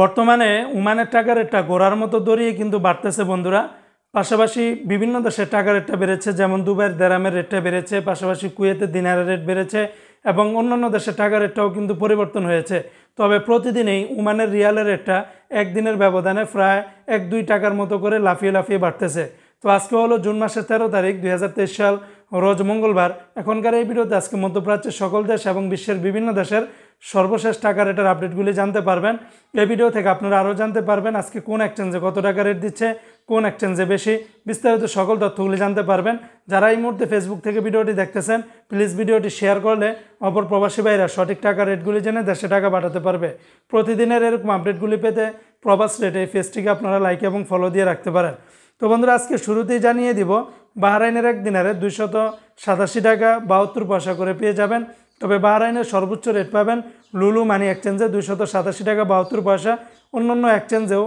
বর্তমানে উমানের টাকার রেটটা গোড়ার মতো দড়িয়ে কিন্তু বাড়তেছে বন্ধুরা পাশাপাশি বিভিন্ন দেশের টাকার রেটটা বেড়েছে যেমন দুবাইয়ের দেরামের রেটটা বেড়েছে পাশাপাশি কুয়েতে দিনারের রেট বেড়েছে এবং অন্যান্য দেশের টাকার রেটটাও কিন্তু পরিবর্তন হয়েছে তবে প্রতিদিনেই উমানের রিয়ালের রেটটা একদিনের ব্যবধানে প্রায় এক দুই টাকার মতো করে লাফিয়ে লাফিয়ে বাড়তেছে তো আজকে হলো জুন মাসের তেরো তারিখ দুই সাল রোজ মঙ্গলবার এখনকার এই ভিডিওতে আজকে মধ্যপ্রাচ্যের সকল দেশ এবং বিশ্বের বিভিন্ন দেশের সর্বশেষ টাকা রেটের আপডেটগুলি জানতে পারবেন এই ভিডিও থেকে আপনারা আরও জানতে পারবেন আজকে কোন এক্সচেঞ্জে কত টাকা রেট দিচ্ছে কোন এক্সচেঞ্জে বেশি বিস্তারিত সকল তথ্যগুলি জানতে পারবেন যারা এই মুহূর্তে ফেসবুক থেকে ভিডিওটি দেখতেছেন প্লিজ ভিডিওটি শেয়ার করলে অপর প্রবাসী ভাইরা সঠিক টাকা রেটগুলি জেনে দেশে টাকা পাঠাতে পারবে প্রতিদিনের এরকম আপডেটগুলি পেতে প্রবাস রেট এই ফেসটিকে আপনারা লাইক এবং ফলো দিয়ে রাখতে পারেন তো বন্ধুরা আজকে শুরুতেই জানিয়ে দিব বাহরাইনের এক দিনারে দুইশত সাতাশি টাকা বাহাত্তর পয়সা করে পেয়ে যাবেন তবে বাহরাইনের সর্বোচ্চ রেট পাবেন লুলু মানি এক্সচেঞ্জে দুইশত সাতাশি টাকা বাহাত্তর পয়সা অন্য অন্য এক্সচেঞ্জেও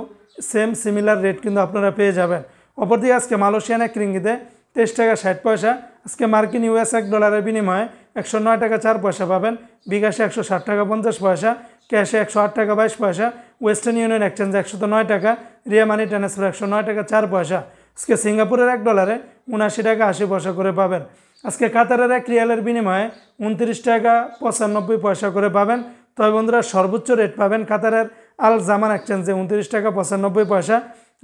সেম সিমিলার রেট কিন্তু আপনারা পেয়ে যাবেন অপরদিকে আজকে মালয়েশিয়ান এক রিঙ্গিতে তেইশ টাকা ষাট পয়সা আজকে মার্কিন ইউএস এক ডলারের বিনিময়ে একশো নয় টাকা চার পয়সা পাবেন বিকাশে একশো ষাট টাকা পঞ্চাশ পয়সা ক্যাশে একশো আট টাকা বাইশ পয়সা ওয়েস্টার্ন ইউনিয়ন এক্সচেঞ্জে একশো নয় টাকা রিয়া মানি ট্রান্সফার একশো নয় টাকা চার পয়সা আজকে সিঙ্গাপুরের এক ডলারে উনাশি টাকা আশি পয়সা করে পাবেন আজকে কাতারের এক রিয়ালের বিনিময়ে উনত্রিশ টাকা পঁচানব্বই পয়সা করে পাবেন তবে বন্ধুরা সর্বোচ্চ রেট পাবেন কাতারের আল জামান এক্সচেঞ্জে উনত্রিশ টাকা পঁচানব্বই পয়সা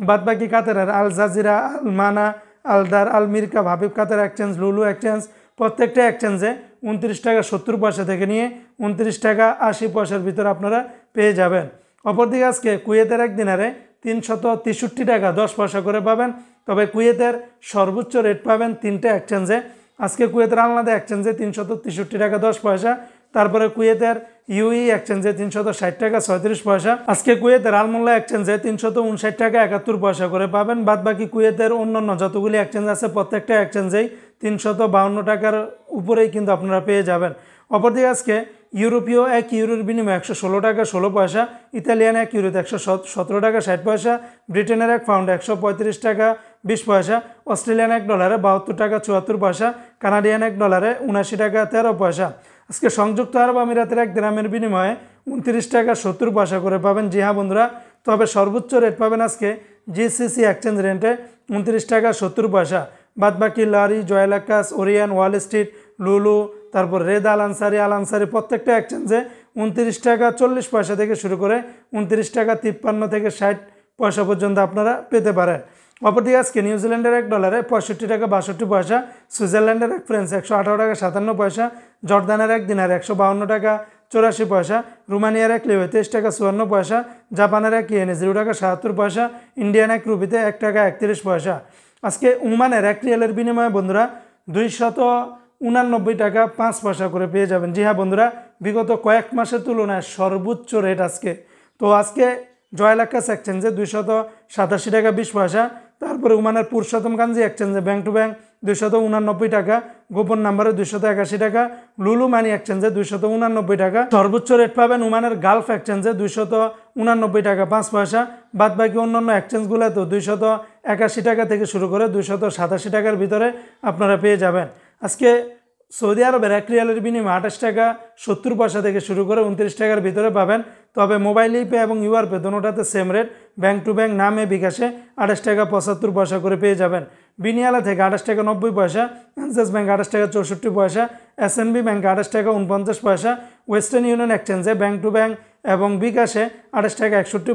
বাদবাকি কাতারের আল জাজিরা আল মানা আলদার আল মির্কা ভাবিব কাতার এক্সচেঞ্জ লুলু এক্সচেঞ্জ প্রত্যেকটা এক্সচেঞ্জে উনত্রিশ টাকা সত্তর পয়সা থেকে নিয়ে উনত্রিশ টাকা আশি পয়সার ভিতরে আপনারা পেয়ে যাবেন অপরদিকে আজকে কুয়েতের এক দিনারে তিনশত তেষট্টি টাকা দশ পয়সা করে পাবেন তবে কুয়েতের সর্বোচ্চ রেট পাবেন তিনটে এক্সচেঞ্জে আজকে কুয়েতের আলনাদা এক্সচেঞ্জে তিনশত তেষট্টি টাকা দশ পয়সা তারপরে কুয়েতের ইউই e এক্সচেঞ্জে তিনশত ষাট টাকা ছয়ত্রিশ পয়সা আজকে কুয়েতের আলমোল্লা এক্সচেঞ্জে তিনশত উনষাট টাকা একাত্তর পয়সা করে পাবেন বাদ বাকি কুয়েতের অন্যান্য যতগুলি একচেঞ্জ আছে প্রত্যেকটা এক্সচেঞ্জেই তিনশত বাউন্ন টাকার উপরেই কিন্তু আপনারা পেয়ে যাবেন অপরদিকে আজকে ইউরোপীয় এক ইউরোর বিনিময়ে একশো ষোলো টাকা ষোলো পয়সা ইতালিয়ান এক ইউরোতে একশো সতেরো টাকা ষাট পয়সা ব্রিটেনের এক পাউন্ড একশো পঁয়ত্রিশ টাকা বিশ পয়সা অস্ট্রেলিয়ান এক ডলারে বাহাত্তর টাকা চুয়াত্তর পয়সা কানাডিয়ান এক ডলারে উনাশি টাকা তেরো পয়সা আজকে সংযুক্ত আরব আমিরাতের এক গ্রামের বিনিময়ে উনত্রিশ টাকা সত্তর পয়সা করে পাবেন জি হ্যাঁ বন্ধুরা তবে সর্বোচ্চ রেট পাবেন আজকে জিসিসি এক্সচেঞ্জ রেন্টে উনত্রিশ টাকা সত্তর পয়সা বাদবাকি লারি জয়লাকাস ওরিয়ান ওয়াল স্ট্রিট লুলু তারপর রেদ আল আনসারি আল আনসারি প্রত্যেকটা এক্সচেঞ্জে উনত্রিশ টাকা চল্লিশ পয়সা থেকে শুরু করে উনত্রিশ টাকা তিপ্পান্ন থেকে ষাট পয়সা পর্যন্ত আপনারা পেতে পারেন অপরদিকে আজকে নিউজিল্যান্ডের এক ডলারে পঁয়ষট্টি টাকা বাষট্টি পয়সা সুইজারল্যান্ডের এক ফ্রেন্স একশো আঠারো টাকা সাতান্ন পয়সা জর্দানের এক দিনের একশো বাউন্ন টাকা চৌরাশি পয়সা রোমানিয়ার এক লিবে তেইশ টাকা চুয়ান্ন পয়সা জাপানের এক ইয়েনে জিরো টাকা সাহাত্তর পয়সা ইন্ডিয়ান এক রুপিতে এক টাকা একত্রিশ পয়সা আজকে উমানের এক রিয়ালের বিনিময়ে বন্ধুরা দুইশত উনানব্বই টাকা পাঁচ পয়সা করে পেয়ে যাবেন জি হ্যাঁ বন্ধুরা বিগত কয়েক মাসের তুলনায় সর্বোচ্চ রেট আজকে তো আজকে জয়লাক্কাস এক্সচেঞ্জে দুইশত সাতাশি টাকা বিশ পয়সা তারপরে উমানের পুরুষোত্তম কাঞ্জি এক্সচেঞ্জে ব্যাংক টু ব্যাঙ্ক দুইশত উনানব্বই টাকা গোপন নাম্বারে দুইশত একাশি টাকা লুলু মানি এক্সচেঞ্জে দুইশত উনানব্বই টাকা সর্বোচ্চ রেট পাবেন উমানের গালফ এক্সচেঞ্জে দুইশত উনানব্বই টাকা পাঁচ পয়সা বাদ বাকি অন্যান্য এক্সচেঞ্জগুলোতেও দুইশত একাশি টাকা থেকে শুরু করে দুইশত সাতাশি টাকার ভিতরে আপনারা পেয়ে যাবেন আজকে সৌদি আরব এক রিয়ালের বিনিময়ে আঠাশ টাকা সত্তর পয়সা থেকে শুরু করে উনত্রিশ টাকার ভিতরে পাবেন তবে মোবাইল ইপে এবং ইউআর পে দোনোটাতে same rate bank to bank নামে বিকাশে আঠাশ টাকা পঁচাত্তর পয়সা করে পেয়ে যাবেন বিনিয়ালা থেকে আঠাশ টাকা নব্বই পয়সা এনসেস ব্যাঙ্ক আঠাশ টাকা চৌষট্টি পয়সা এসএনবি ব্যাঙ্ক আঠাশ টাকা উনপঞ্চাশ পয়সা ওয়েস্টার্ন ইউনিয়ন এক্সচেঞ্জে ব্যাঙ্ক টু ব্যাঙ্ক এবং বিকাশে আঠাশ টাকা একষট্টি